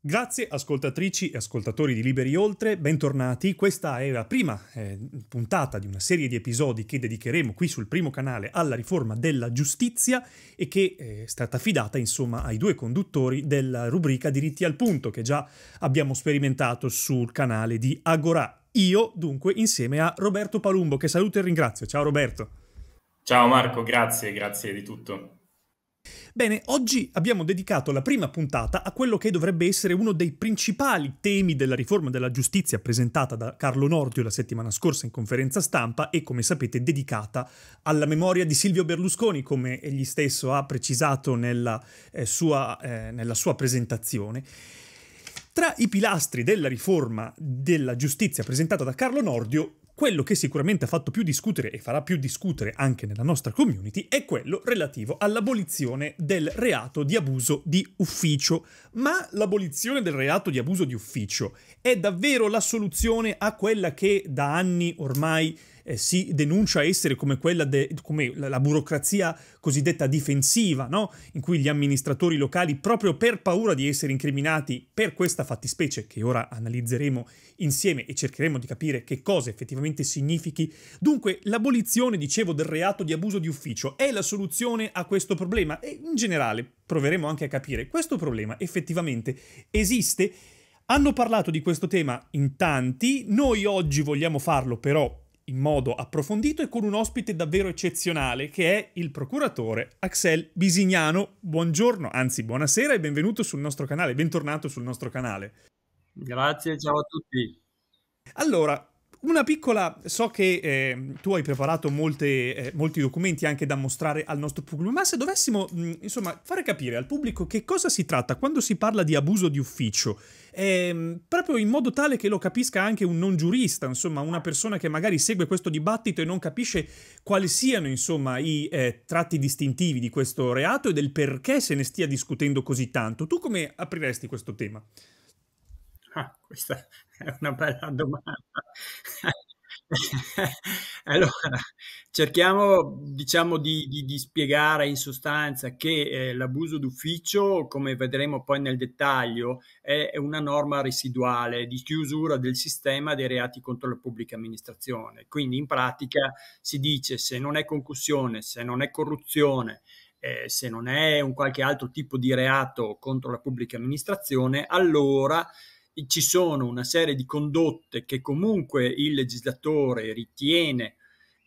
Grazie ascoltatrici e ascoltatori di Liberi Oltre, bentornati. Questa è la prima eh, puntata di una serie di episodi che dedicheremo qui sul primo canale alla riforma della giustizia e che eh, è stata affidata insomma ai due conduttori della rubrica Diritti al punto che già abbiamo sperimentato sul canale di Agora. Io dunque insieme a Roberto Palumbo che saluto e ringrazio. Ciao Roberto. Ciao Marco, grazie, grazie di tutto. Bene, oggi abbiamo dedicato la prima puntata a quello che dovrebbe essere uno dei principali temi della riforma della giustizia presentata da Carlo Nordio la settimana scorsa in conferenza stampa e, come sapete, dedicata alla memoria di Silvio Berlusconi, come egli stesso ha precisato nella, eh, sua, eh, nella sua presentazione. Tra i pilastri della riforma della giustizia presentata da Carlo Nordio quello che sicuramente ha fatto più discutere e farà più discutere anche nella nostra community è quello relativo all'abolizione del reato di abuso di ufficio. Ma l'abolizione del reato di abuso di ufficio è davvero la soluzione a quella che da anni ormai eh, si denuncia essere come, de, come la, la, burocrazia cosiddetta difensiva, no? in cui gli amministratori locali, proprio per paura di essere incriminati per questa fattispecie, che ora analizzeremo insieme e cercheremo di capire che cosa effettivamente significhi, dunque l'abolizione, dicevo, del reato di abuso di ufficio è la soluzione a questo problema e in generale proveremo anche a capire questo problema effettivamente esiste. Hanno parlato di questo tema in tanti, noi oggi vogliamo farlo però in modo approfondito e con un ospite davvero eccezionale che è il procuratore Axel Bisignano. Buongiorno, anzi buonasera e benvenuto sul nostro canale, bentornato sul nostro canale. Grazie, ciao a tutti. Allora, una piccola, so che eh, tu hai preparato molte, eh, molti documenti anche da mostrare al nostro pubblico, ma se dovessimo mh, mm, insomma fare capire al pubblico che cosa si tratta quando si parla di abuso di ufficio, eh, proprio in modo tale che lo capisca anche un non giurista, insomma una persona che magari segue questo dibattito e non capisce quali siano insomma i eh, tratti distintivi di questo reato e del perché se ne stia discutendo così tanto, tu come apriresti questo tema? Ah, questa è una bella domanda. allora, cerchiamo diciamo di, di, di spiegare in sostanza che eh, l'abuso d'ufficio, come vedremo poi nel dettaglio, è, è una norma residuale di chiusura del sistema dei reati contro la pubblica amministrazione. Quindi in pratica si dice se non è concussione, se non è corruzione, eh, se non è un qualche altro tipo di reato contro la pubblica amministrazione, allora ci sono una serie di condotte che comunque il legislatore ritiene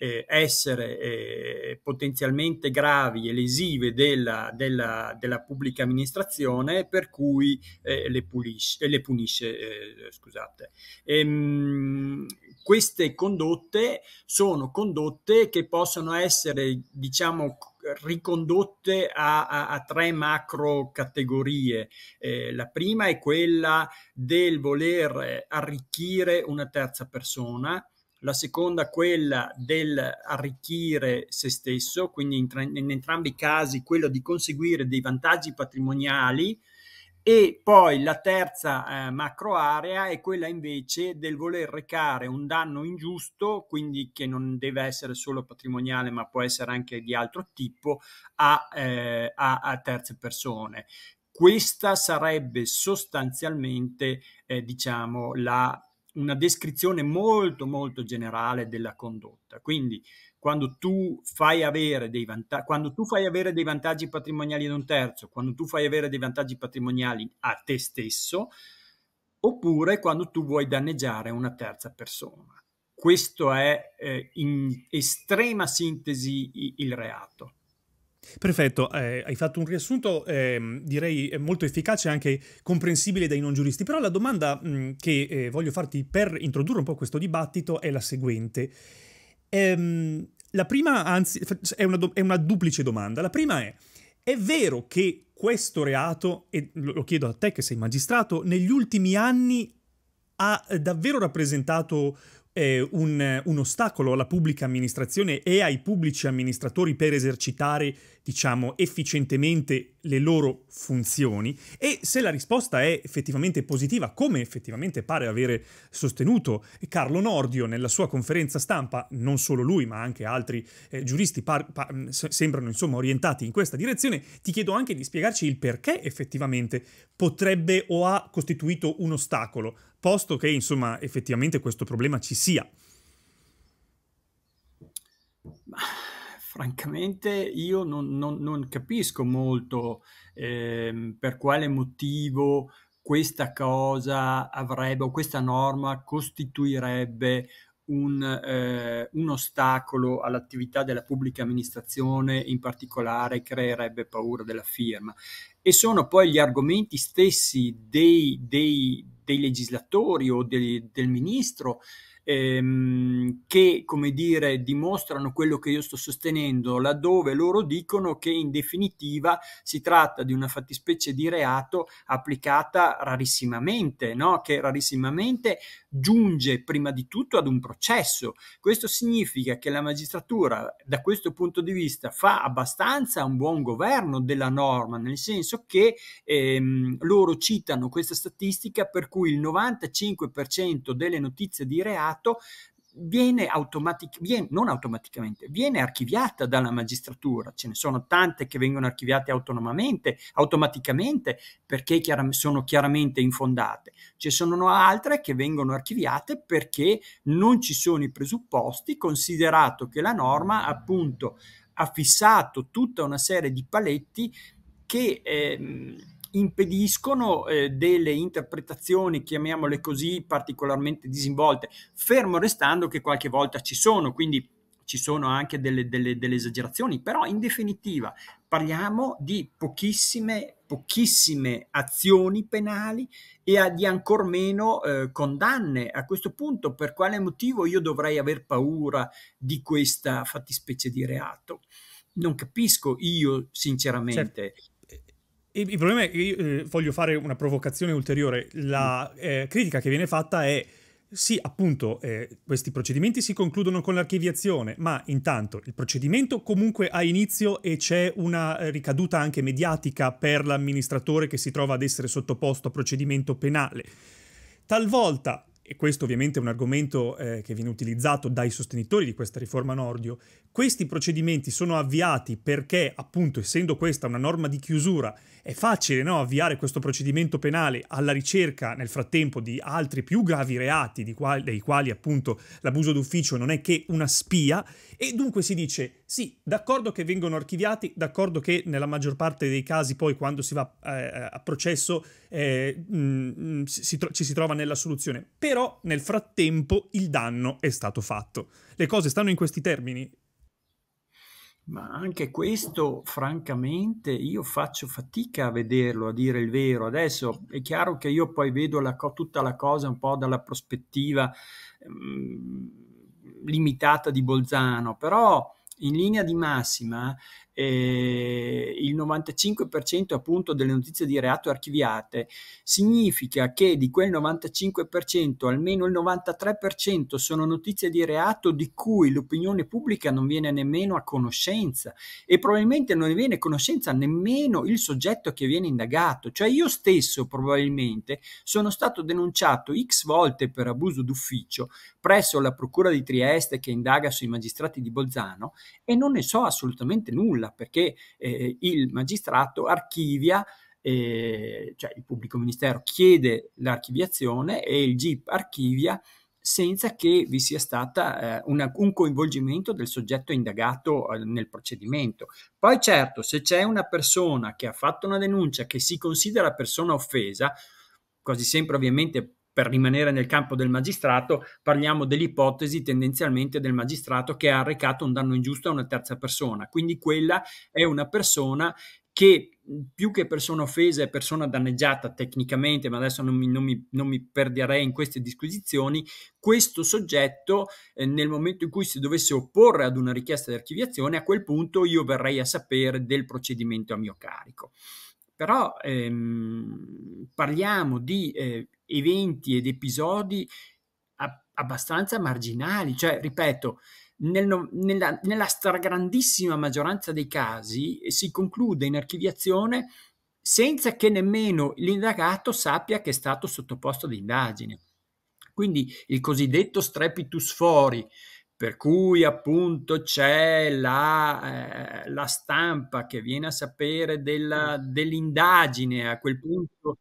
eh, essere eh, potenzialmente gravi e lesive della, della, della pubblica amministrazione, per cui eh, le, pulisce, eh, le, punisce. Eh, scusate. Ehm, queste condotte sono condotte che possono essere, diciamo, ricondotte a, a, a, tre macro categorie. Eh, la prima è quella del voler arricchire una terza persona, la seconda quella del arricchire se stesso, quindi in, in entrambi i casi quello di conseguire dei vantaggi patrimoniali e poi la terza eh, macro area è quella invece del voler recare un danno ingiusto, quindi che non deve essere solo patrimoniale ma può essere anche di altro tipo, a, eh, a, a terze persone. Questa sarebbe sostanzialmente, eh, diciamo, la, una descrizione molto molto generale della condotta. Quindi quando tu fai avere dei, vanta- fai avere dei vantaggi patrimoniali ad un terzo, quando tu fai avere dei vantaggi patrimoniali a te stesso, oppure quando tu vuoi danneggiare una terza persona. Questo è eh, in estrema sintesi il reato. Perfetto, eh, hai fatto un riassunto eh, direi molto efficace e anche comprensibile dai non giuristi, però la domanda mh, che eh, voglio farti per introdurre un po' questo dibattito è la seguente Ehm, la prima, anzi, è una, è una duplice domanda. La prima è, è vero che questo reato, e lo chiedo a te che sei magistrato, negli ultimi anni ha eh, davvero rappresentato un, un, ostacolo alla pubblica amministrazione e ai pubblici amministratori per esercitare, diciamo, efficientemente le loro funzioni e se la risposta è effettivamente positiva, come effettivamente pare avere sostenuto Carlo Nordio nella sua conferenza stampa, non solo lui ma anche altri eh, giuristi par- par- mm, sembrano insomma orientati in questa direzione, ti chiedo anche di spiegarci il perché effettivamente potrebbe o ha costituito un ostacolo posto che insomma effettivamente questo problema ci sia? Ma, francamente io non, non, non capisco molto eh, per quale motivo questa cosa avrebbe o questa norma costituirebbe un, eh, un, ostacolo all'attività della pubblica amministrazione, in particolare creerebbe paura della firma. E sono poi gli argomenti stessi dei, dei dei legislatori o dei, del ministro ehm, che come dire dimostrano quello che io sto sostenendo laddove loro dicono che in definitiva si tratta di una fattispecie di reato applicata rarissimamente no? che rarissimamente giunge prima di tutto ad un processo questo significa che la magistratura da questo punto di vista fa abbastanza un buon governo della norma nel senso che ehm, loro citano questa statistica per cui il 95% delle notizie di reato reato viene, automaticamente, non automaticamente, viene archiviata dalla magistratura. Ce ne sono tante che vengono archiviate autonomamente, automaticamente, perché chiaram- sono chiaramente infondate. ce ne sono altre che vengono archiviate perché non ci sono i presupposti, considerato che la norma appunto ha fissato tutta una serie di paletti che... Ehm, impediscono eh, delle interpretazioni, chiamiamole così, particolarmente disinvolte, fermo restando che qualche volta ci sono, quindi ci sono anche delle, delle, delle esagerazioni, però in definitiva parliamo di pochissime, pochissime azioni penali e eh, di ancor meno eh, condanne. A questo punto per quale motivo io dovrei aver paura di questa fattispecie di reato? non capisco io sinceramente certo. Il, problema è che io, eh, voglio fare una provocazione ulteriore. La mm. eh, critica che viene fatta è sì, appunto, eh, questi procedimenti si concludono con l'archiviazione, ma intanto il procedimento comunque ha inizio e c'è una eh, ricaduta anche mediatica per l'amministratore che si trova ad essere sottoposto a procedimento penale. Talvolta e questo ovviamente è un argomento eh, che viene utilizzato dai sostenitori di questa riforma Nordio, questi procedimenti sono avviati perché, appunto, essendo questa una norma di chiusura, è facile no, avviare questo procedimento penale alla ricerca nel frattempo di altri più gravi reati, quali, dei quali appunto l'abuso d'ufficio non è che una spia, e dunque si dice sì, d'accordo che vengono archiviati, d'accordo che nella maggior parte dei casi poi quando si va eh, a processo eh, mh, mm, mm, si ci si trova nella soluzione, però però nel frattempo il danno è stato fatto. Le cose stanno in questi termini. Ma anche questo, francamente, io faccio fatica a vederlo, a dire il vero. Adesso è chiaro che io poi vedo la tutta la cosa un po' dalla prospettiva ehm, limitata di Bolzano, però in linea di massima eh, il 95% appunto delle notizie di reato archiviate, significa che di quel 95% almeno il 93% sono notizie di reato di cui l'opinione pubblica non viene nemmeno a conoscenza e probabilmente non ne viene a conoscenza nemmeno il soggetto che viene indagato, cioè io stesso probabilmente sono stato denunciato x volte per abuso d'ufficio presso la Procura di Trieste che indaga sui magistrati di Bolzano e non ne so assolutamente nulla nulla perché eh, il magistrato archivia eh, cioè il pubblico ministero chiede l'archiviazione e il GIP archivia senza che vi sia stato eh, un coinvolgimento del soggetto indagato eh, nel procedimento. Poi certo, se c'è una persona che ha fatto una denuncia che si considera persona offesa, quasi sempre ovviamente per rimanere nel campo del magistrato, parliamo dell'ipotesi tendenzialmente del magistrato che ha arrecato un danno ingiusto a una terza persona. Quindi quella è una persona che più che persona offesa è persona danneggiata tecnicamente, ma adesso non mi, non mi, non mi perderei in queste disquisizioni, questo soggetto eh, nel momento in cui si dovesse opporre ad una richiesta di archiviazione, a quel punto io verrei a sapere del procedimento a mio carico. Però ehm, parliamo di eh, eventi ed episodi abbastanza marginali, cioè ripeto, nel, nella, nella, stragrandissima maggioranza dei casi eh, si conclude in archiviazione senza che nemmeno l'indagato sappia che è stato sottoposto ad indagine. Quindi il cosiddetto strepitus fori, per cui appunto c'è la, eh, la stampa che viene a sapere dell'indagine a quel punto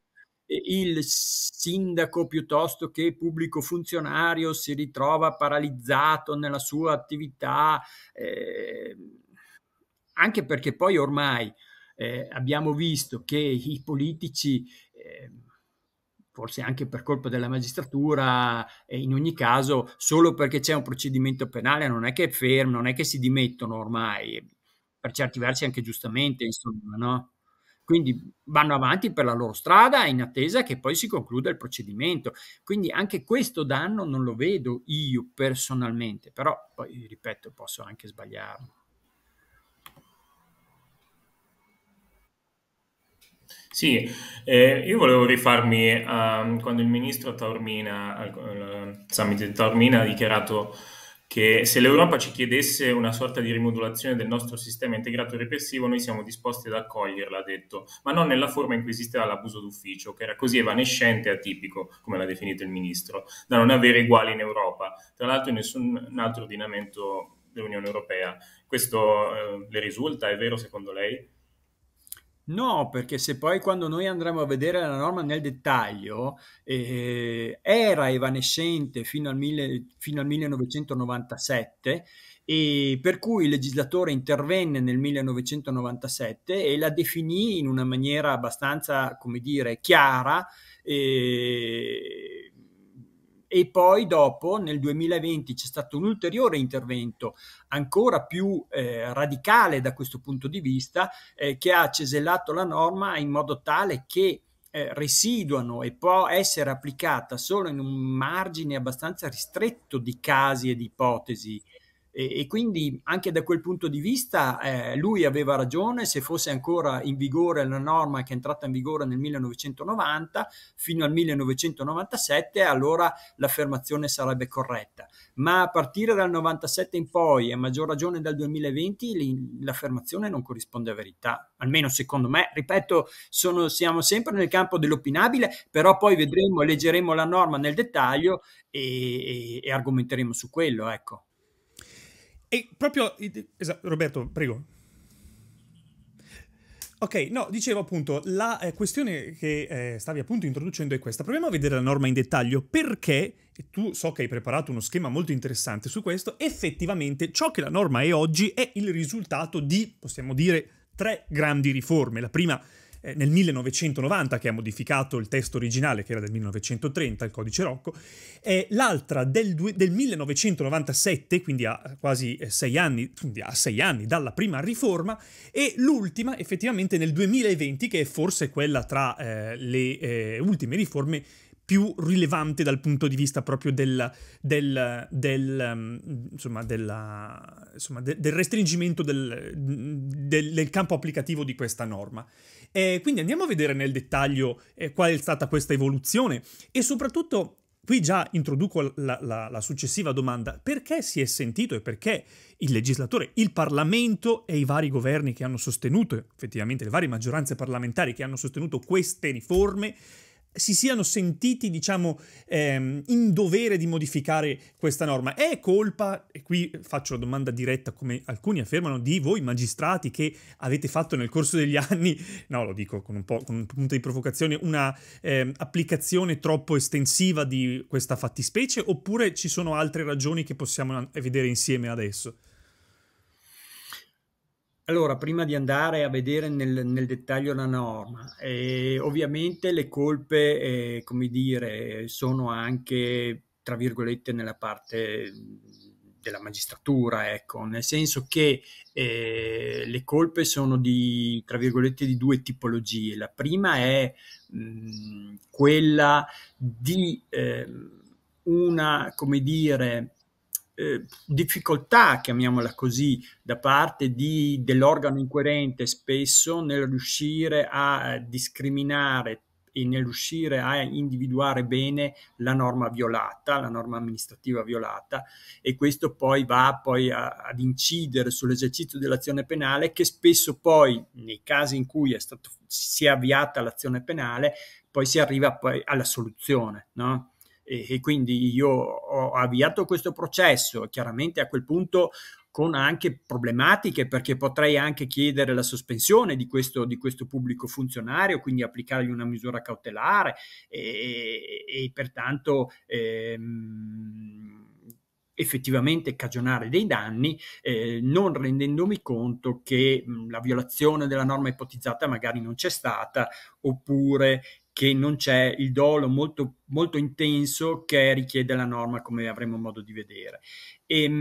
il sindaco piuttosto che pubblico funzionario si ritrova paralizzato nella sua attività, eh, anche perché poi ormai eh, abbiamo visto che i politici... Eh, forse anche per colpa della magistratura, in ogni caso, solo perché c'è un procedimento penale non è che è fermo, non è che si dimettono ormai, per certi versi anche giustamente, insomma, no? Quindi vanno avanti per la loro strada in attesa che poi si concluda il procedimento. Quindi anche questo danno non lo vedo io personalmente, però poi ripeto, posso anche sbagliarlo. Sì, eh, io volevo rifarmi a quando il ministro Taormina, al, al summit di Taormina, ha dichiarato che se l'Europa ci chiedesse una sorta di rimodulazione del nostro sistema integrato repressivo, noi siamo disposti ad accoglierla, ha detto, ma non nella forma in cui esisteva l'abuso d'ufficio, che era così evanescente e atipico, come l'ha definito il ministro, da non avere uguali in Europa, tra l'altro in nessun altro ordinamento dell'Unione Europea. Questo eh, le risulta, è vero secondo lei? No, perché se poi quando noi andremo a vedere la norma nel dettaglio, eh, era evanescente fino al, mille, fino al 1997 e per cui il legislatore intervenne nel 1997 e la definì in una maniera abbastanza, come dire, chiara. Eh, e poi dopo nel 2020 c'è stato un ulteriore intervento ancora più eh, radicale da questo punto di vista eh, che ha cesellato la norma in modo tale che eh, residuano e può essere applicata solo in un margine abbastanza ristretto di casi e di ipotesi e, e, quindi anche da quel punto di vista eh, lui aveva ragione, se fosse ancora in vigore la norma che è entrata in vigore nel 1990 fino al 1997, allora l'affermazione sarebbe corretta. Ma a partire dal 97 in poi, a maggior ragione dal 2020, l'affermazione non corrisponde a verità, almeno secondo me. Ripeto, sono, siamo sempre nel campo dell'opinabile, però poi vedremo, leggeremo la norma nel dettaglio e, e, e argomenteremo su quello, ecco. E proprio... Esatto, Roberto, prego. Ok, no, dicevo appunto, la eh, questione che eh, stavi appunto introducendo è questa. Proviamo a vedere la norma in dettaglio perché, e tu so che hai preparato uno schema molto interessante su questo, effettivamente ciò che la norma è oggi è il risultato di, possiamo dire, tre grandi riforme. La prima eh, nel 1990 che ha modificato il testo originale che era del 1930, il codice Rocco, eh, l'altra del, del, 1997, quindi a quasi eh, sei anni, a sei anni dalla prima riforma, e l'ultima effettivamente nel 2020 che è forse quella tra eh, le eh, ultime riforme più rilevante dal punto di vista proprio del, del, del mm, insomma, della, insomma, de, del restringimento del, del, campo applicativo di questa norma. Eh, quindi andiamo a vedere nel dettaglio eh, qual è stata questa evoluzione e soprattutto Qui già introduco la, la, la, successiva domanda, perché si è sentito e perché il legislatore, il Parlamento e i vari governi che hanno sostenuto, effettivamente le varie maggioranze parlamentari che hanno sostenuto queste riforme, si siano sentiti, diciamo, ehm, in dovere di modificare questa norma. È colpa, e qui faccio la domanda diretta, come alcuni affermano, di voi magistrati che avete fatto nel corso degli anni, no, lo dico con un, po', con un punto di provocazione, una ehm, applicazione troppo estensiva di questa fattispecie, oppure ci sono altre ragioni che possiamo vedere insieme adesso? Allora, prima di andare a vedere nel, nel dettaglio la norma, eh, ovviamente le colpe, eh, come dire, sono anche, tra virgolette, nella parte della magistratura, ecco, nel senso che eh, le colpe sono di, tra virgolette, di due tipologie. La prima è mh, mm, quella di ehm, una, come dire, eh, difficoltà, chiamiamola così, da parte di, dell'organo inquirente spesso nel riuscire a eh, discriminare e nel riuscire a individuare bene la norma violata, la norma amministrativa violata e questo poi va poi a, ad incidere sull'esercizio dell'azione penale che spesso poi nei casi in cui è stato, si è avviata l'azione penale poi si arriva poi alla soluzione, no? e, e quindi io ho avviato questo processo, chiaramente a quel punto con anche problematiche perché potrei anche chiedere la sospensione di questo, di questo pubblico funzionario, quindi applicargli una misura cautelare e, e pertanto ehm, effettivamente cagionare dei danni, eh, non rendendomi conto che mh, la violazione della norma ipotizzata magari non c'è stata oppure che non c'è il dolo molto, molto intenso che richiede la norma, come avremo modo di vedere. E, ehm,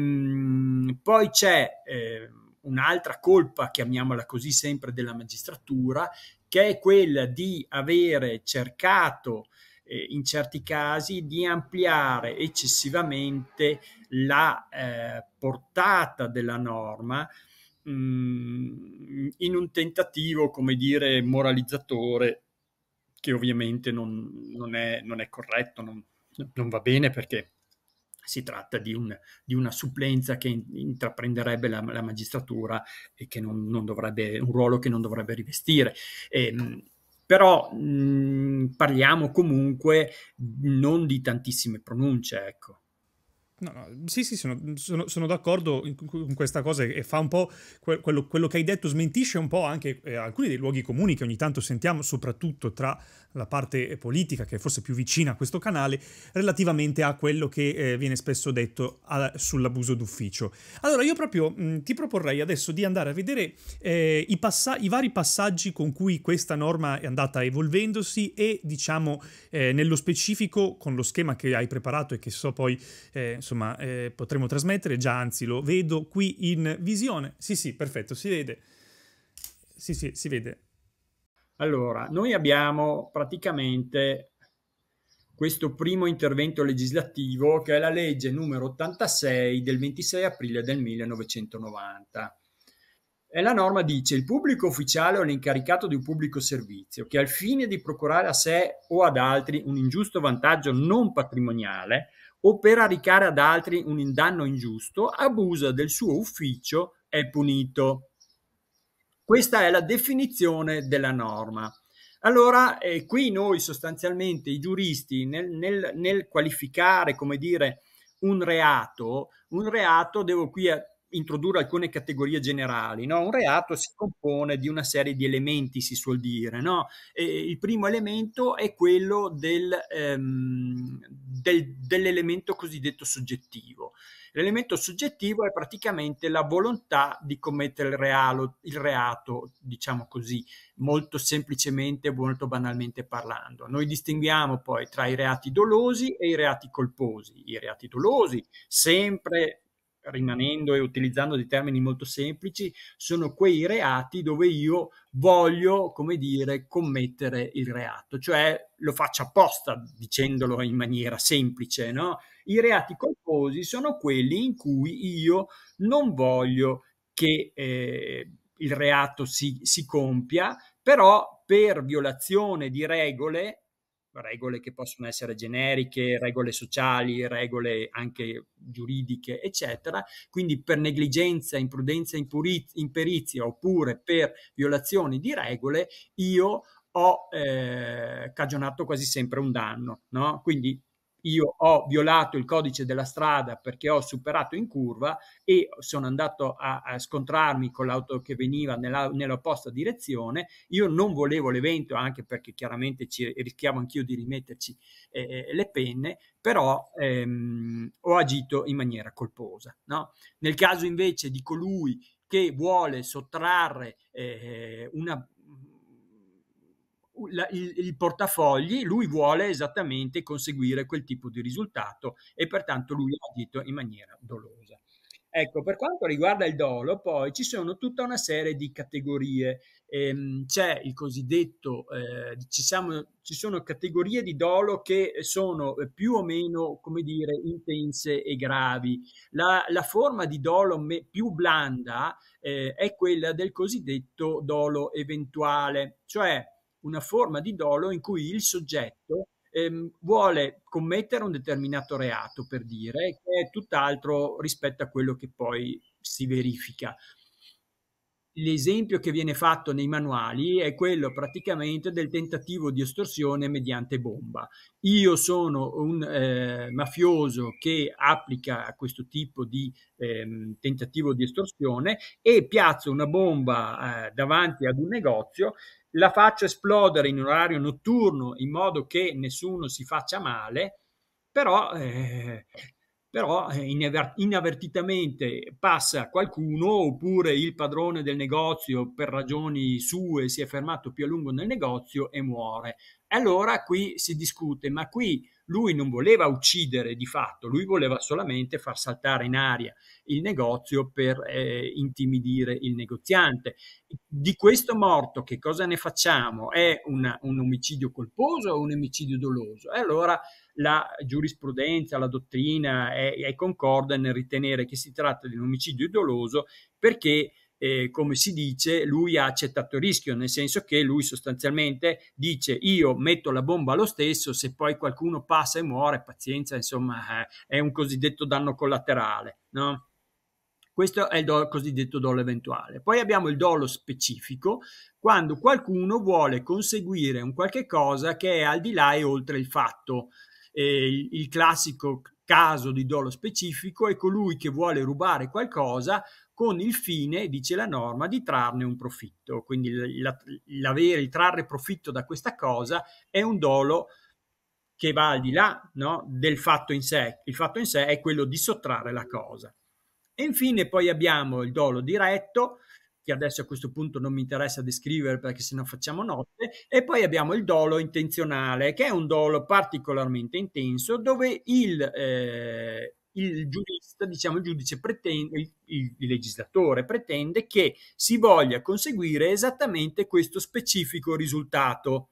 mh, poi c'è eh, un'altra colpa, chiamiamola così, sempre della magistratura, che è quella di avere cercato eh, in certi casi di ampliare eccessivamente la eh, portata della norma mh, mm, in un tentativo, come dire, moralizzatore che ovviamente non, non, è, non è, corretto, non, non, va bene perché si tratta di, un, di una supplenza che intraprenderebbe la, la magistratura e che non, dovrebbe, un ruolo che non dovrebbe rivestire. E, ehm, però mh, mm, parliamo comunque non di tantissime pronunce, ecco. No, no, sì, sì, sono, sono, sono d'accordo con questa cosa e fa un po' que quello, quello, che hai detto, smentisce un po' anche eh, alcuni dei luoghi comuni che ogni tanto sentiamo, soprattutto tra la parte eh, politica, che è forse più vicina a questo canale, relativamente a quello che eh, viene spesso detto sull'abuso d'ufficio. Allora, io proprio mh, ti proporrei adesso di andare a vedere eh, i, i, vari passaggi con cui questa norma è andata evolvendosi e, diciamo, eh, nello specifico, con lo schema che hai preparato e che so poi eh, insomma eh, potremo trasmettere, già anzi lo vedo qui in visione. Sì, sì, perfetto, si vede. Sì, sì, si vede. Allora, noi abbiamo praticamente questo primo intervento legislativo che è la legge numero 86 del 26 aprile del 1990. E la norma dice il pubblico ufficiale o l'incaricato di un pubblico servizio che al fine di procurare a sé o ad altri un ingiusto vantaggio non patrimoniale o per aricare ad altri un indanno ingiusto, abusa del suo ufficio, è punito. Questa è la definizione della norma. Allora, eh, qui noi sostanzialmente i giuristi nel, nel, nel qualificare, come dire, un reato, un reato, devo qui introdurre alcune categorie generali. No? Un reato si compone di una serie di elementi, si suol dire. No? il primo elemento è quello del, ehm, del, dell'elemento cosiddetto soggettivo. L'elemento soggettivo è praticamente la volontà di commettere il, realo, il reato, diciamo così, molto semplicemente, molto banalmente parlando. Noi distinguiamo poi tra i reati dolosi e i reati colposi. I reati dolosi sempre rimanendo e utilizzando dei termini molto semplici, sono quei reati dove io voglio, come dire, commettere il reato, cioè lo faccio apposta dicendolo in maniera semplice, no? I reati colposi sono quelli in cui io non voglio che eh, il reato si, si compia, però per violazione di regole regole che possono essere generiche, regole sociali, regole anche giuridiche, eccetera. Quindi per negligenza, imprudenza, imperizia oppure per violazioni di regole, io ho eh, cagionato quasi sempre un danno. No? Quindi io ho violato il codice della strada perché ho superato in curva e sono andato a, a scontrarmi con l'auto che veniva nella, nella opposta direzione, io non volevo l'evento anche perché chiaramente ci, rischiavo anch'io di rimetterci eh, eh, le penne, però ehm, ho agito in maniera colposa. No? Nel caso invece di colui che vuole sottrarre eh, una, la, il, il portafogli, lui vuole esattamente conseguire quel tipo di risultato e pertanto lui ha agito in maniera dolosa. Ecco, per quanto riguarda il dolo, poi ci sono tutta una serie di categorie. Ehm, c'è il cosiddetto, eh, ci, siamo, ci, sono categorie di dolo che sono eh, più o meno, come dire, intense e gravi. La, la forma di dolo me, più blanda eh, è quella del cosiddetto dolo eventuale, cioè una forma di dolo in cui il soggetto ehm, vuole commettere un determinato reato, per dire, che è tutt'altro rispetto a quello che poi si verifica. L'esempio che viene fatto nei manuali è quello praticamente del tentativo di estorsione mediante bomba. Io sono un eh, mafioso che applica questo tipo di eh, tentativo di estorsione e piazzo una bomba eh, davanti ad un negozio la faccio esplodere in un orario notturno in modo che nessuno si faccia male, però, eh, però eh, inavvertitamente passa qualcuno oppure il padrone del negozio per ragioni sue si è fermato più a lungo nel negozio e muore. Allora qui si discute, ma qui lui non voleva uccidere di fatto, lui voleva solamente far saltare in aria il negozio per eh, intimidire il negoziante. Di questo morto che cosa ne facciamo? È una, un omicidio colposo o un omicidio doloso? E allora la giurisprudenza, la dottrina è, è concorda nel ritenere che si tratta di un omicidio doloso perché eh, come si dice, lui ha accettato il rischio, nel senso che lui sostanzialmente dice io metto la bomba lo stesso, se poi qualcuno passa e muore, pazienza, insomma, eh, è un cosiddetto danno collaterale, no? Questo è il dolo, cosiddetto dolo eventuale. Poi abbiamo il dolo specifico, quando qualcuno vuole conseguire un qualche cosa che è al di là e oltre il fatto. Eh, il, il classico caso di dolo specifico è colui che vuole rubare qualcosa con il fine, dice la norma, di trarne un profitto. Quindi l'avere, il trarre profitto da questa cosa è un dolo che va al di là no, del fatto in sé. Il fatto in sé è quello di sottrarre la cosa. E infine poi abbiamo il dolo diretto, che adesso a questo punto non mi interessa descrivere perché sennò facciamo notte, e poi abbiamo il dolo intenzionale, che è un dolo particolarmente intenso, dove il, eh, il giurista, diciamo il giudice pretende, il, il legislatore pretende che si voglia conseguire esattamente questo specifico risultato.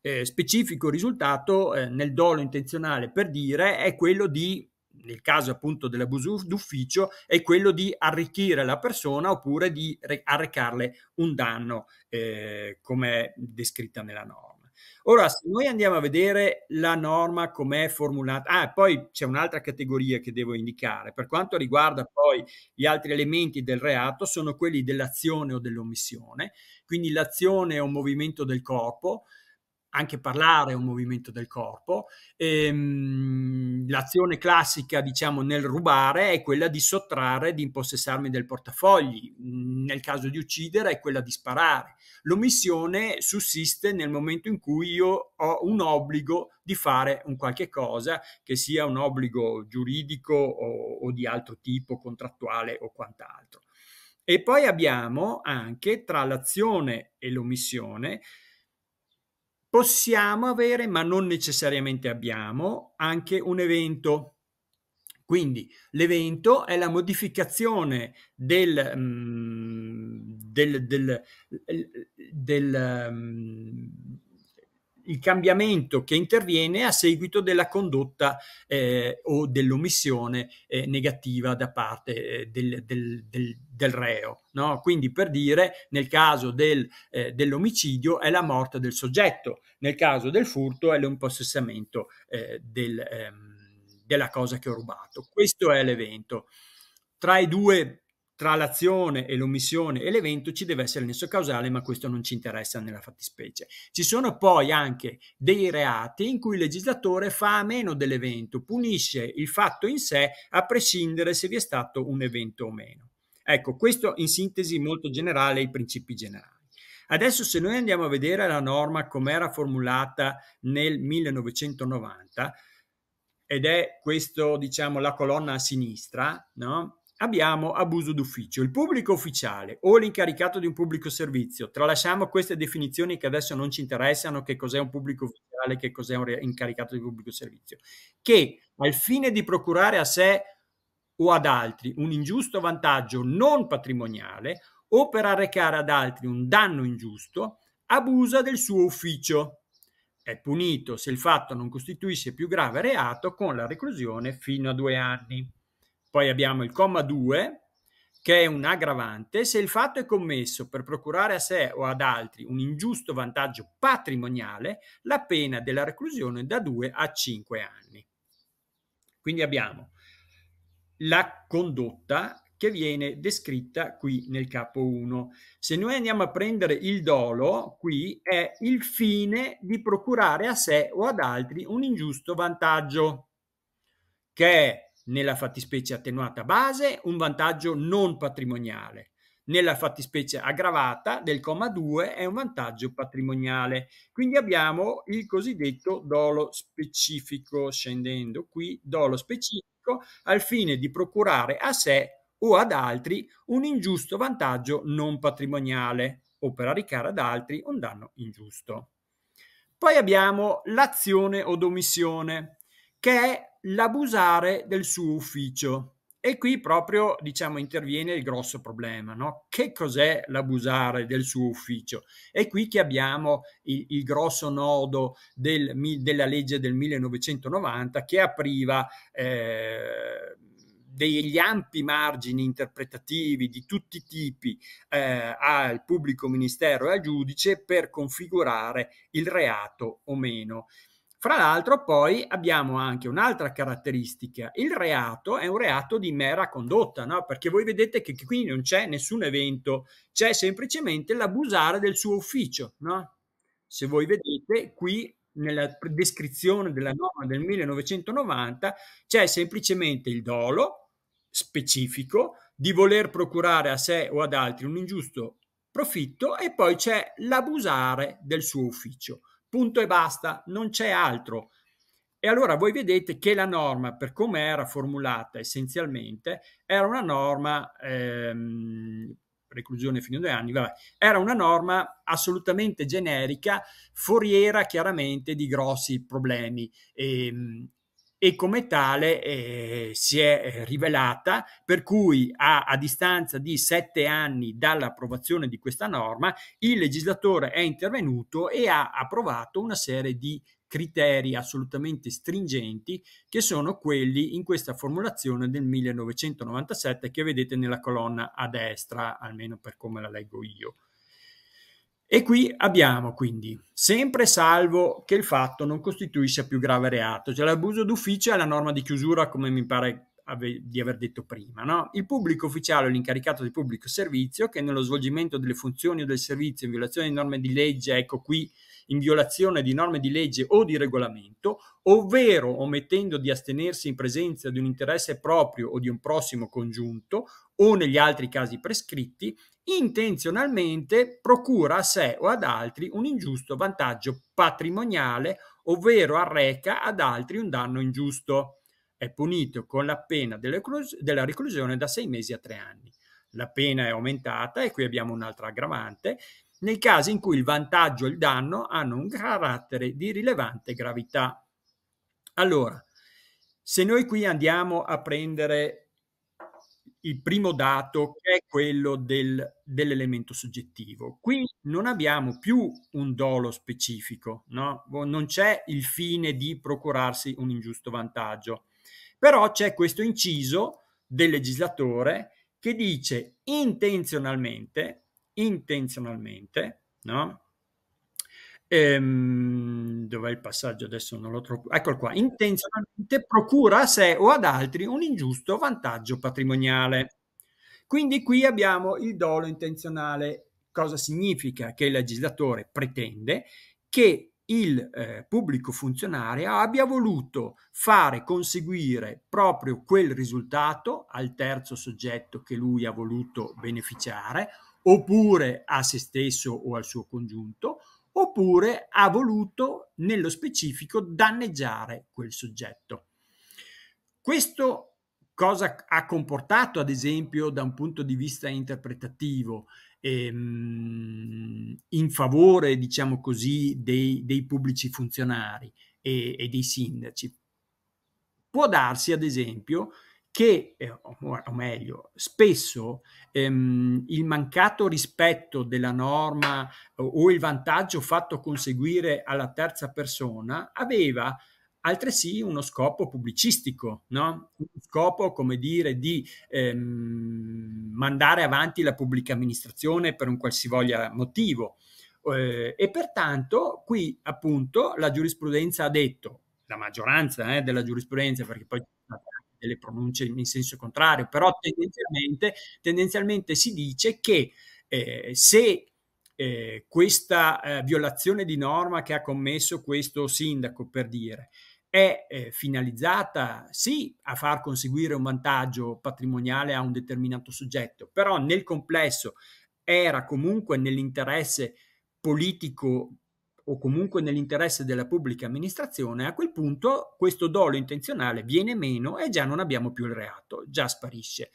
Eh, specifico risultato eh, nel dolo intenzionale per dire è quello di nel caso appunto dell'abuso d'ufficio, è quello di arricchire la persona oppure di arrecarle un danno, eh, come descritta nella norma. Ora, se noi andiamo a vedere la norma com'è formulata, ah, poi c'è un'altra categoria che devo indicare. Per quanto riguarda poi gli altri elementi del reato, sono quelli dell'azione o dell'omissione, quindi l'azione o movimento del corpo anche parlare è un movimento del corpo. Ehm, l'azione classica, diciamo, nel rubare è quella di sottrarre, di impossessarmi del portafogli. Nel caso di uccidere è quella di sparare. L'omissione sussiste nel momento in cui io ho un obbligo di fare un qualche cosa, che sia un obbligo giuridico o, o di altro tipo, contrattuale o quant'altro. E poi abbiamo anche tra l'azione e l'omissione possiamo avere, ma non necessariamente abbiamo, anche un evento. Quindi l'evento è la modificazione del, mm, del, del, del, del mm, il cambiamento che interviene a seguito della condotta eh, o dell'omissione eh, negativa da parte eh, del, del, del, del, reo. No? Quindi per dire nel caso del, eh, dell'omicidio è la morte del soggetto, nel caso del furto è l'impossessamento eh, ehm, della cosa che ho rubato. Questo è l'evento. Tra i due tra l'azione e l'omissione e l'evento ci deve essere il nesso causale, ma questo non ci interessa nella fattispecie. Ci sono poi anche dei reati in cui il legislatore fa a meno dell'evento, punisce il fatto in sé a prescindere se vi è stato un evento o meno. Ecco, questo in sintesi molto generale i principi generali. Adesso se noi andiamo a vedere la norma come era formulata nel 1990, ed è questo, diciamo, la colonna a sinistra, no? abbiamo abuso d'ufficio. Il pubblico ufficiale o l'incaricato di un pubblico servizio, tralasciamo queste definizioni che adesso non ci interessano, che cos'è un pubblico ufficiale, che cos'è un incaricato di pubblico servizio, che al fine di procurare a sé o ad altri un ingiusto vantaggio non patrimoniale o per arrecare ad altri un danno ingiusto, abusa del suo ufficio. È punito se il fatto non costituisce più grave reato con la reclusione fino a due anni. Poi abbiamo il comma 2 che è un aggravante se il fatto è commesso per procurare a sé o ad altri un ingiusto vantaggio patrimoniale, la pena della reclusione da 2 a 5 anni. Quindi abbiamo la condotta che viene descritta qui nel capo 1. Se noi andiamo a prendere il dolo, qui è il fine di procurare a sé o ad altri un ingiusto vantaggio, che è nella fattispecie attenuata base, un vantaggio non patrimoniale. Nella fattispecie aggravata del comma 2 è un vantaggio patrimoniale. Quindi abbiamo il cosiddetto dolo specifico, scendendo qui, dolo specifico al fine di procurare a sé o ad altri un ingiusto vantaggio non patrimoniale o per arrecare ad altri un danno ingiusto. Poi abbiamo l'azione od omissione che è l'abusare del suo ufficio. E qui proprio, diciamo, interviene il grosso problema, no? Che cos'è l'abusare del suo ufficio? È qui che abbiamo il, il grosso nodo del, della legge del 1990 che apriva eh, degli ampi margini interpretativi di tutti i tipi eh, al pubblico ministero e al giudice per configurare il reato o meno. Fra l'altro poi abbiamo anche un'altra caratteristica, il reato è un reato di mera condotta, no? perché voi vedete che, qui non c'è nessun evento, c'è semplicemente l'abusare del suo ufficio. No? Se voi vedete qui nella descrizione della norma del 1990 c'è semplicemente il dolo specifico di voler procurare a sé o ad altri un ingiusto profitto e poi c'è l'abusare del suo ufficio punto e basta, non c'è altro. E allora voi vedete che la norma, per come era formulata essenzialmente, era una norma, ehm, reclusione fino a due anni, vabbè, era una norma assolutamente generica, foriera chiaramente di grossi problemi. E, ehm, e come tale eh, si è eh, rivelata, per cui a, a distanza di sette anni dall'approvazione di questa norma, il legislatore è intervenuto e ha approvato una serie di criteri assolutamente stringenti che sono quelli in questa formulazione del 1997 che vedete nella colonna a destra, almeno per come la leggo io. E qui abbiamo quindi, sempre salvo che il fatto non costituisca più grave reato, cioè l'abuso d'ufficio è la norma di chiusura come mi pare di aver detto prima, no? il pubblico ufficiale o l'incaricato di pubblico servizio che nello svolgimento delle funzioni o del servizio in violazione di norme di legge, ecco qui in violazione di norme di legge o di regolamento, ovvero omettendo di astenersi in presenza di un interesse proprio o di un prossimo congiunto o negli altri casi prescritti, intenzionalmente procura a sé o ad altri un ingiusto vantaggio patrimoniale, ovvero arreca ad altri un danno ingiusto. È punito con la pena della reclusione da sei mesi a tre anni la pena è aumentata e qui abbiamo un'altra aggravante nei casi in cui il vantaggio e il danno hanno un carattere di rilevante gravità. Allora, se noi qui andiamo a prendere il primo dato che è quello del, dell'elemento soggettivo, qui non abbiamo più un dolo specifico, no? non c'è il fine di procurarsi un ingiusto vantaggio, però c'è questo inciso del legislatore che dice intenzionalmente intenzionalmente, no? Ehm, dov'è il passaggio? Adesso non lo trovo. Eccolo qua. Intenzionalmente procura a sé o ad altri un ingiusto vantaggio patrimoniale. Quindi qui abbiamo il dolo intenzionale. Cosa significa? Che il legislatore pretende che il eh, pubblico funzionario abbia voluto fare conseguire proprio quel risultato al terzo soggetto che lui ha voluto beneficiare oppure a se stesso o al suo congiunto, oppure ha voluto nello specifico danneggiare quel soggetto. Questo cosa ha comportato, ad esempio, da un punto di vista interpretativo? Ehm, in favore, diciamo così, dei, dei pubblici funzionari e, e dei sindaci. Può darsi, ad esempio, che, eh, o meglio, spesso ehm, il mancato rispetto della norma o il vantaggio fatto conseguire alla terza persona aveva altresì uno scopo pubblicistico, no? un scopo, come dire, di ehm, mandare avanti la pubblica amministrazione per un qualsivoglia motivo. Eh, e pertanto qui appunto la giurisprudenza ha detto, la maggioranza eh, della giurisprudenza, perché poi e le pronunce in senso contrario, però tendenzialmente, tendenzialmente si dice che eh, se eh, questa eh, violazione di norma che ha commesso questo sindaco, per dire, è eh, finalizzata sì a far conseguire un vantaggio patrimoniale a un determinato soggetto, però nel complesso era comunque nell'interesse politico o comunque nell'interesse della pubblica amministrazione, a quel punto questo dolo intenzionale viene meno e già non abbiamo più il reato, già sparisce.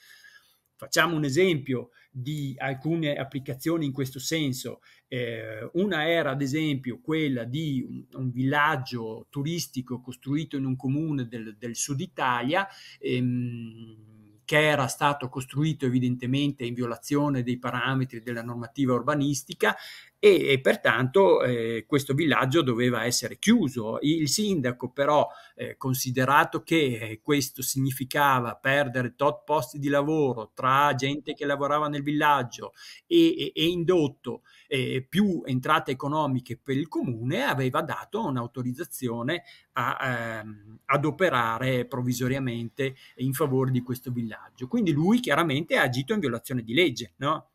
Facciamo un esempio di alcune applicazioni in questo senso. Eh, una era, ad esempio, quella di un, un, villaggio turistico costruito in un comune del, del sud Italia. Ehm, che era stato costruito evidentemente in violazione dei parametri della normativa urbanistica e, e pertanto eh, questo villaggio doveva essere chiuso. Il sindaco però, eh, considerato che eh, questo significava perdere tot posti di lavoro tra gente che lavorava nel villaggio e, e, e indotto eh, più entrate economiche per il comune, aveva dato un'autorizzazione a, ehm, ad operare provvisoriamente in favore di questo villaggio. Quindi lui chiaramente ha agito in violazione di legge, no?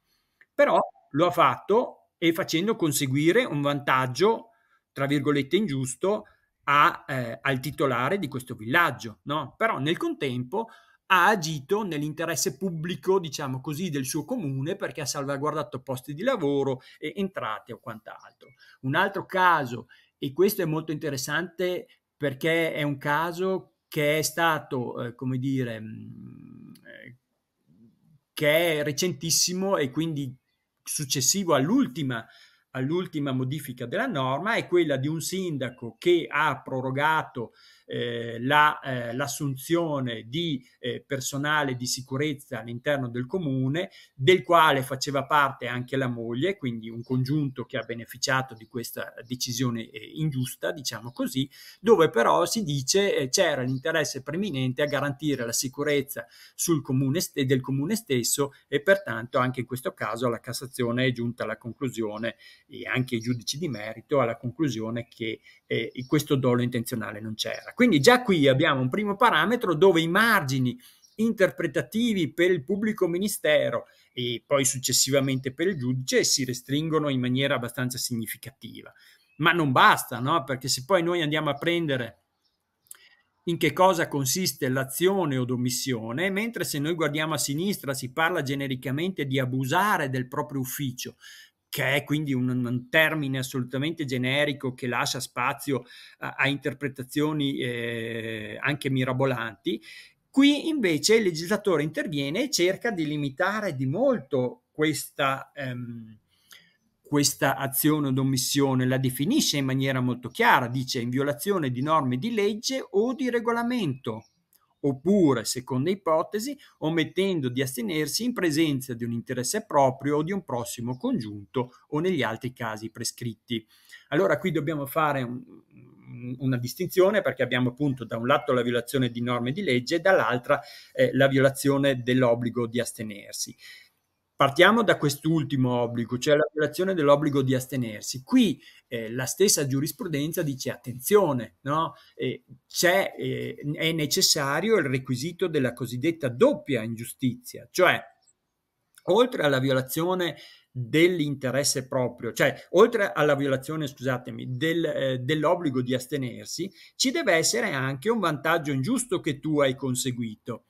Però lo ha fatto e facendo conseguire un vantaggio, tra virgolette, ingiusto a, eh, al titolare di questo villaggio, no? Però nel contempo ha agito nell'interesse pubblico, diciamo così, del suo comune perché ha salvaguardato posti di lavoro e entrate o quant'altro. Un altro caso, e questo è molto interessante perché è un caso che è stato, eh, come dire, mm, eh, che è recentissimo e quindi successivo all'ultima, all'ultima modifica della norma è quella di un sindaco che ha prorogato eh, la, eh, l'assunzione di eh, personale di sicurezza all'interno del comune, del quale faceva parte anche la moglie, quindi un congiunto che ha beneficiato di questa decisione eh, ingiusta, diciamo così, dove però si dice eh, c'era l'interesse preminente a garantire la sicurezza sul comune st- del comune stesso e pertanto anche in questo caso la Cassazione è giunta alla conclusione e anche i giudici di merito alla conclusione che eh, questo dolo intenzionale non c'era. Quindi già qui abbiamo un primo parametro dove i margini interpretativi per il pubblico ministero e poi successivamente per il giudice si restringono in maniera abbastanza significativa. Ma non basta, no? Perché se poi noi andiamo a prendere in che cosa consiste l'azione o d'omissione, mentre se noi guardiamo a sinistra si parla genericamente di abusare del proprio ufficio, che è quindi un, un, termine assolutamente generico che lascia spazio a, a interpretazioni eh, anche mirabolanti. Qui invece il legislatore interviene e cerca di limitare di molto questa, ehm, questa azione od omissione, la definisce in maniera molto chiara, dice in violazione di norme di legge o di regolamento oppure, seconda ipotesi, omettendo di astenersi in presenza di un interesse proprio o di un prossimo congiunto o negli altri casi prescritti. Allora qui dobbiamo fare un, una distinzione perché abbiamo appunto da un lato la violazione di norme di legge e dall'altra eh, la violazione dell'obbligo di astenersi. Partiamo da quest'ultimo obbligo, cioè la violazione dell'obbligo di astenersi. Qui eh, la stessa giurisprudenza dice attenzione, no? eh, eh, è necessario il requisito della cosiddetta doppia ingiustizia, cioè oltre alla violazione dell'interesse proprio, cioè oltre alla violazione, scusatemi, del, eh, dell'obbligo di astenersi, ci deve essere anche un vantaggio ingiusto che tu hai conseguito.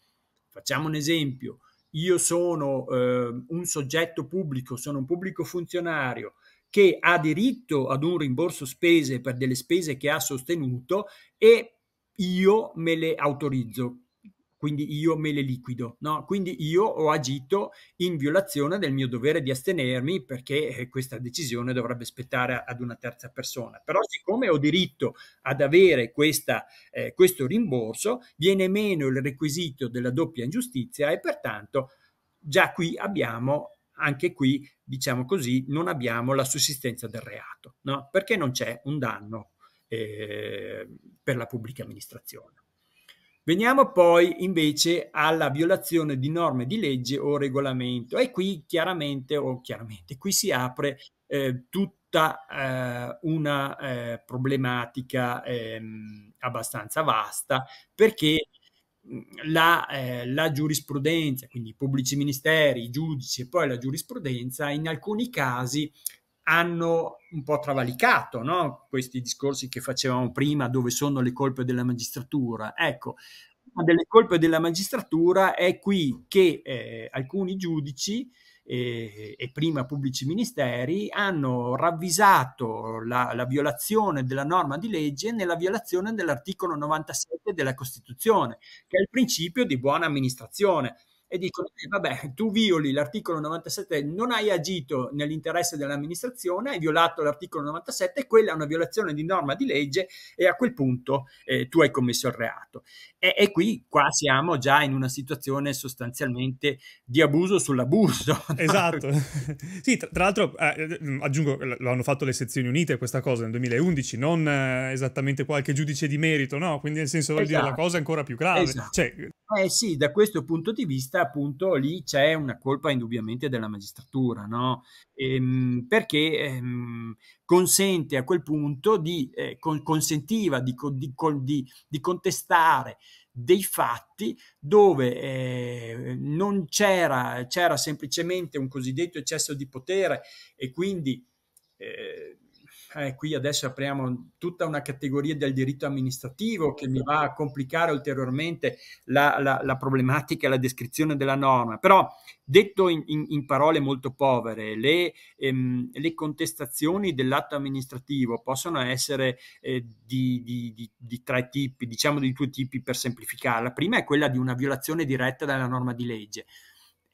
Facciamo un esempio, io sono eh, un soggetto pubblico, sono un pubblico funzionario che ha diritto ad un rimborso spese per delle spese che ha sostenuto e io me le autorizzo quindi io me le liquido, no? Quindi io ho agito in violazione del mio dovere di astenermi perché eh, questa decisione dovrebbe spettare ad una terza persona. Però siccome ho diritto ad avere questa, eh, questo rimborso, viene meno il requisito della doppia ingiustizia e pertanto già qui abbiamo anche qui, diciamo così, non abbiamo la sussistenza del reato, no? Perché non c'è un danno eh, per la pubblica amministrazione. Veniamo poi invece alla violazione di norme di legge o regolamento e qui chiaramente, o chiaramente qui si apre eh, tutta eh, una eh, problematica ehm, abbastanza vasta perché mm, la, eh, la, giurisprudenza, quindi i pubblici ministeri, i giudici e poi la giurisprudenza in alcuni casi hanno un po' travalicato no? questi discorsi che facevamo prima, dove sono le colpe della magistratura. Ecco, una delle colpe della magistratura è qui che eh, alcuni giudici eh, e prima pubblici ministeri hanno ravvisato la, la, violazione della norma di legge nella violazione dell'articolo 97 della Costituzione, che è il principio di buona amministrazione e dicono, eh, vabbè, tu violi l'articolo 97, non hai agito nell'interesse dell'amministrazione, hai violato l'articolo 97, quella è una violazione di norma di legge e a quel punto eh, tu hai commesso il reato. E, e, qui qua siamo già in una situazione sostanzialmente di abuso sull'abuso. Esatto. sì, tra, tra l'altro eh, eh mm, aggiungo, hanno fatto le sezioni unite questa cosa nel 2011, non eh, esattamente qualche giudice di merito, no? Quindi nel senso esatto. dire la esatto. cosa è ancora più grave. Esatto. Cioè... Eh sì, da questo punto di vista appunto lì c'è una colpa indubbiamente della magistratura, no? ehm, perché ehm, consente a quel punto di, eh, con, consentiva di, di, di, contestare dei fatti dove eh, non c'era, c'era semplicemente un cosiddetto eccesso di potere e quindi... Eh, eh, qui adesso apriamo tutta una categoria del diritto amministrativo che mi va a complicare ulteriormente la, la, la problematica e la descrizione della norma, però detto in, in, in parole molto povere, le, ehm, le contestazioni dell'atto amministrativo possono essere eh, di, di, di, di, tre tipi, diciamo di due tipi per semplificare. La prima è quella di una violazione diretta della norma di legge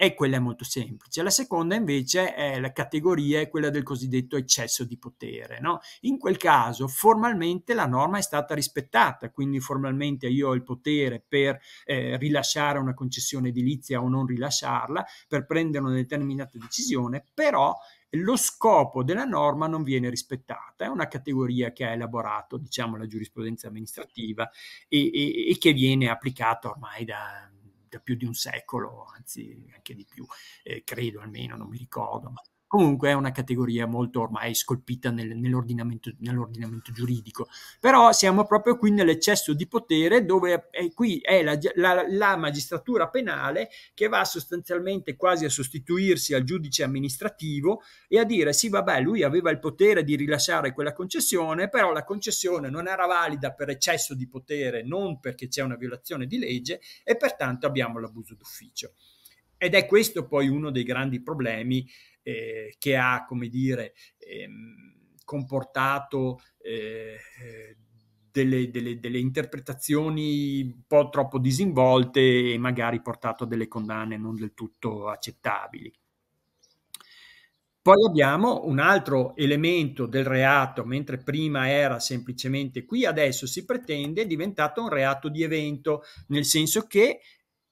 e quella è molto semplice. La seconda invece è la categoria è quella del cosiddetto eccesso di potere. No? In quel caso formalmente la norma è stata rispettata, quindi formalmente io ho il potere per eh, rilasciare una concessione edilizia o non rilasciarla, per prendere una determinata decisione, però lo scopo della norma non viene rispettata, è una categoria che ha elaborato diciamo, la giurisprudenza amministrativa e, e, e che viene applicata ormai da da più di un secolo, anzi anche di più, eh, credo almeno, non mi ricordo, ma comunque è una categoria molto ormai scolpita nel, nell'ordinamento, nell'ordinamento, giuridico. Però siamo proprio qui nell'eccesso di potere dove è, qui è la, la, la magistratura penale che va sostanzialmente quasi a sostituirsi al giudice amministrativo e a dire sì vabbè lui aveva il potere di rilasciare quella concessione, però la concessione non era valida per eccesso di potere, non perché c'è una violazione di legge e pertanto abbiamo l'abuso d'ufficio. Ed è questo poi uno dei grandi problemi eh, che ha, come dire, ehm, comportato eh, delle, delle, delle, interpretazioni un po' troppo disinvolte e magari portato a delle condanne non del tutto accettabili. Poi abbiamo un altro elemento del reato, mentre prima era semplicemente qui, adesso si pretende è diventato un reato di evento, nel senso che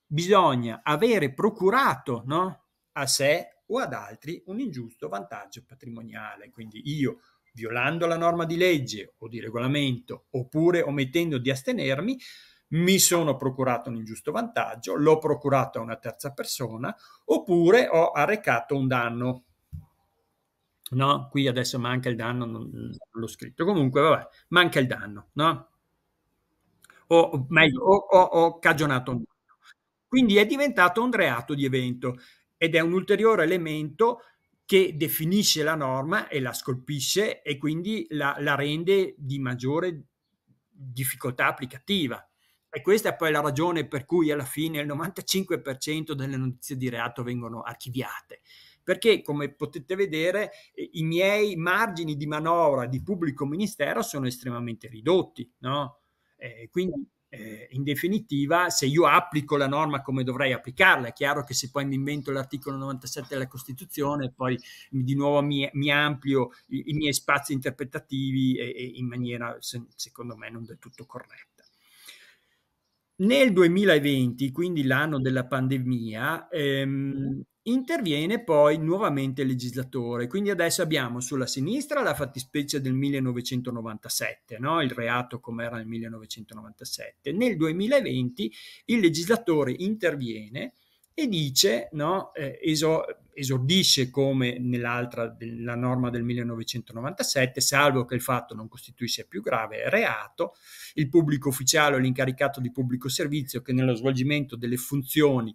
bisogna avere procurato no, a sé o ad altri un ingiusto vantaggio patrimoniale. Quindi io, violando la norma di legge o di regolamento, oppure omettendo di astenermi, mi sono procurato un ingiusto vantaggio, l'ho procurato a una terza persona, oppure ho arrecato un danno. No, qui adesso manca il danno, non, l'ho scritto. Comunque, vabbè, manca il danno, no? O meglio, ho, ho, ho cagionato un danno. Quindi è diventato un reato di evento ed è un ulteriore elemento che definisce la norma e la scolpisce e quindi la, la rende di maggiore difficoltà applicativa. E questa è poi la ragione per cui alla fine il 95% delle notizie di reato vengono archiviate. Perché, come potete vedere, i miei margini di manovra di pubblico ministero sono estremamente ridotti, no? Eh, quindi eh, in definitiva, se io applico la norma come dovrei applicarla, è chiaro che se poi mi invento l'articolo 97 della Costituzione, poi di nuovo mi, mi amplio i, i, miei spazi interpretativi e, e in maniera, se, secondo me, non del tutto corretta. Nel 2020, quindi l'anno della pandemia, ehm, interviene poi nuovamente il legislatore. Quindi adesso abbiamo sulla sinistra la fattispecie del 1997, no? il reato come era nel 1997. Nel 2020 il legislatore interviene e dice, no? eh, esordisce come nell'altra la norma del 1997, salvo che il fatto non costituisce più grave reato, il pubblico ufficiale o l'incaricato di pubblico servizio che nello svolgimento delle funzioni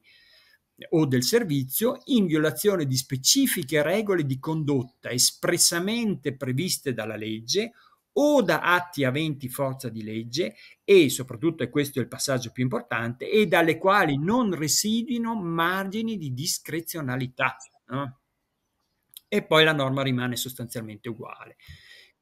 o del servizio in violazione di specifiche regole di condotta espressamente previste dalla legge o da atti aventi forza di legge e soprattutto, e questo è il passaggio più importante, e dalle quali non residuino margini di discrezionalità. No? E poi la norma rimane sostanzialmente uguale.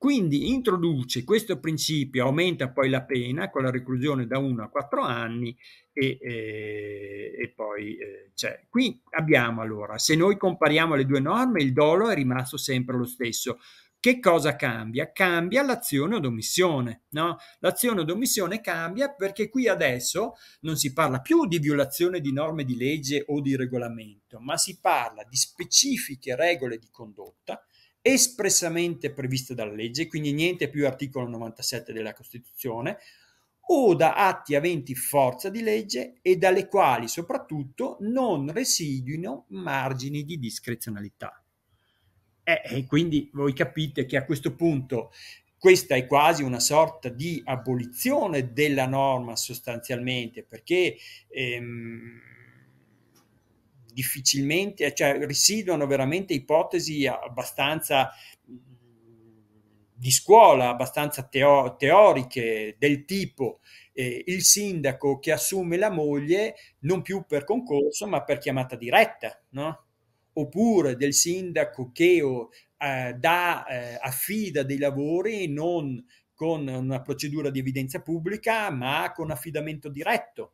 Quindi introduce questo principio, aumenta poi la pena con la reclusione da 1 a 4 anni e, e, eh, e poi eh, c'è. Qui abbiamo allora, se noi compariamo le due norme, il dolo è rimasto sempre lo stesso. Che cosa cambia? Cambia l'azione o omissione. No? L'azione o omissione cambia perché qui adesso non si parla più di violazione di norme di legge o di regolamento, ma si parla di specifiche regole di condotta espressamente previste dalla legge, quindi niente più articolo 97 della Costituzione, o da atti aventi forza di legge e dalle quali soprattutto non residuino margini di discrezionalità. E, eh, e quindi voi capite che a questo punto questa è quasi una sorta di abolizione della norma sostanzialmente, perché ehm, difficilmente, cioè risiduano veramente ipotesi abbastanza di scuola, abbastanza teo- teoriche del tipo eh, il sindaco che assume la moglie non più per concorso ma per chiamata diretta, no? oppure del sindaco che oh, eh, dà, eh, affida dei lavori non con una procedura di evidenza pubblica ma con affidamento diretto.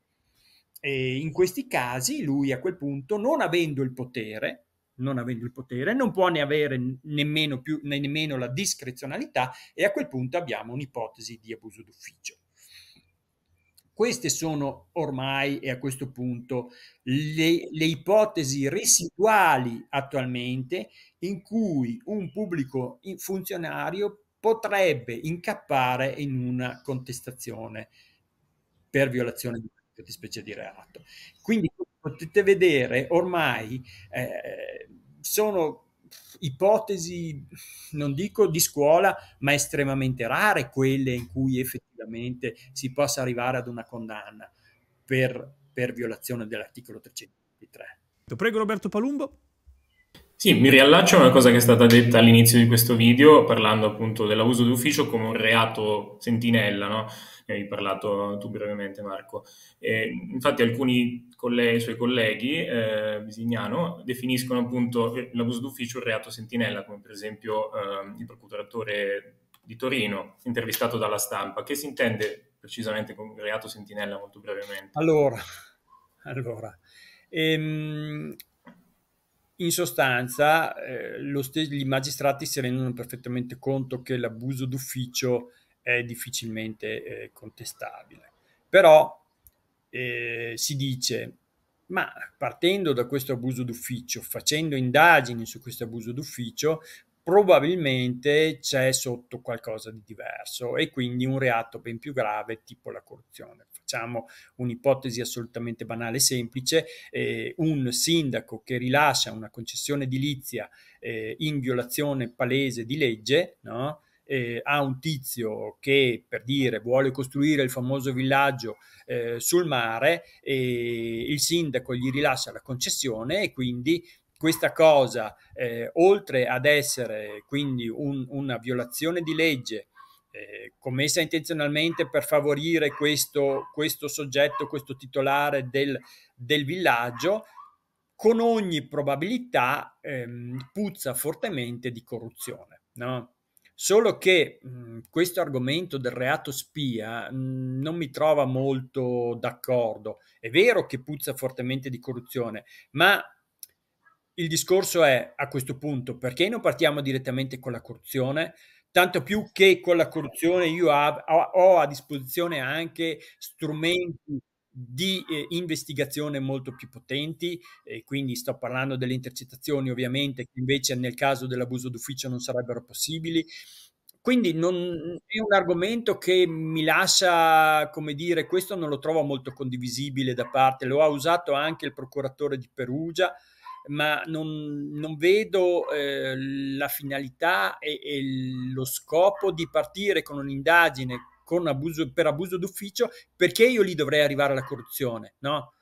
E in questi casi lui a quel punto, non avendo il potere, non avendo il potere, non può ne avere nemmeno, più, né nemmeno la discrezionalità e a quel punto abbiamo un'ipotesi di abuso d'ufficio. Queste sono ormai e a questo punto le, le ipotesi residuali attualmente in cui un pubblico funzionario potrebbe incappare in una contestazione per violazione di di specie di reato. Quindi potete vedere ormai eh, sono ipotesi, non dico di scuola, ma estremamente rare quelle in cui effettivamente si possa arrivare ad una condanna per, per violazione dell'articolo 323. Prego Roberto Palumbo. Sì, mi riallaccio a una cosa che è stata detta all'inizio di questo video parlando appunto dell'abuso d'ufficio come un reato sentinella, no? ne hai parlato tu brevemente Marco. E, infatti alcuni colleghi, suoi colleghi, eh, Bisignano, definiscono appunto l'abuso d'ufficio un reato sentinella, come per esempio eh, il procuratore di Torino, intervistato dalla stampa. Che si intende precisamente con reato sentinella molto brevemente? Allora, allora ehm, in sostanza eh, st- i magistrati si rendono perfettamente conto che l'abuso d'ufficio è difficilmente eh, contestabile. Però eh, si dice, ma partendo da questo abuso d'ufficio, facendo indagini su questo abuso d'ufficio, probabilmente c'è sotto qualcosa di diverso e quindi un reato ben più grave tipo la corruzione. Facciamo un'ipotesi assolutamente banale e semplice, eh, un sindaco che rilascia una concessione edilizia eh, in violazione palese di legge, no? eh, ha un tizio che per dire vuole costruire il famoso villaggio eh, sul mare e il sindaco gli rilascia la concessione e quindi questa cosa, eh, oltre ad essere quindi un, una violazione di legge eh, commessa intenzionalmente per favorire questo, questo soggetto, questo titolare del, del, villaggio, con ogni probabilità ehm, puzza fortemente di corruzione. No? Solo che mh, questo argomento del reato spia mh, non mi trova molto d'accordo. È vero che puzza fortemente di corruzione, ma il discorso è a questo punto perché non partiamo direttamente con la corruzione? Tanto più che con la corruzione io ho, ho a disposizione anche strumenti di eh, investigazione molto più potenti, e quindi sto parlando delle intercettazioni ovviamente, che invece nel caso dell'abuso d'ufficio non sarebbero possibili. Quindi non, è un argomento che mi lascia, come dire, questo non lo trovo molto condivisibile da parte, lo ha usato anche il procuratore di Perugia, ma non, non vedo eh, la finalità e, e lo scopo di partire con un'indagine abuso, per abuso d'ufficio, perché io lì dovrei arrivare alla corruzione, no?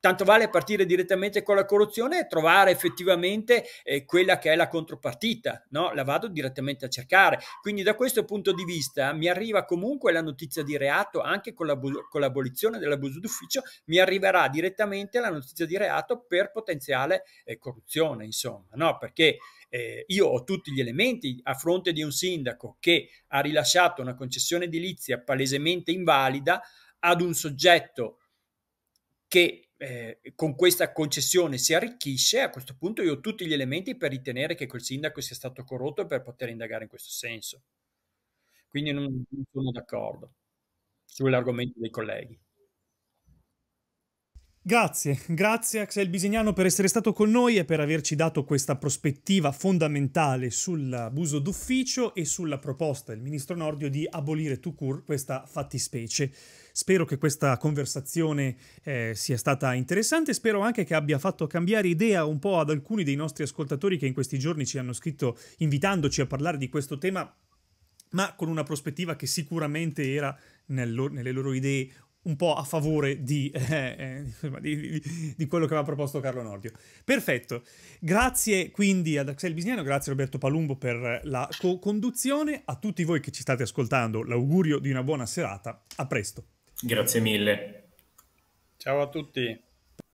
tanto vale partire direttamente con la corruzione e trovare effettivamente eh, quella che è la contropartita, no? la vado direttamente a cercare. Quindi da questo punto di vista mi arriva comunque la notizia di reato, anche con, la, con l'abolizione dell'abuso d'ufficio, mi arriverà direttamente la notizia di reato per potenziale eh, corruzione, insomma, no? perché eh, io ho tutti gli elementi a fronte di un sindaco che ha rilasciato una concessione edilizia palesemente invalida ad un soggetto che eh, con questa concessione si arricchisce, a questo punto io ho tutti gli elementi per ritenere che quel sindaco sia stato corrotto per poter indagare in questo senso. Quindi non, non sono d'accordo sull'argomento dei colleghi. Grazie, grazie Axel Bisignano per essere stato con noi e per averci dato questa prospettiva fondamentale sull'abuso d'ufficio e sulla proposta del ministro Nordio di abolire tout court questa fattispecie. Spero che questa conversazione eh, sia stata interessante, spero anche che abbia fatto cambiare idea un po' ad alcuni dei nostri ascoltatori che in questi giorni ci hanno scritto invitandoci a parlare di questo tema, ma con una prospettiva che sicuramente era nel loro, nelle loro idee un po' a favore di, eh, eh, di, di, di, quello che aveva proposto Carlo Nordio. Perfetto, grazie quindi ad Axel Bisniano, grazie a Roberto Palumbo per la co-conduzione, a tutti voi che ci state ascoltando l'augurio di una buona serata, a presto. Grazie mille. Ciao a tutti.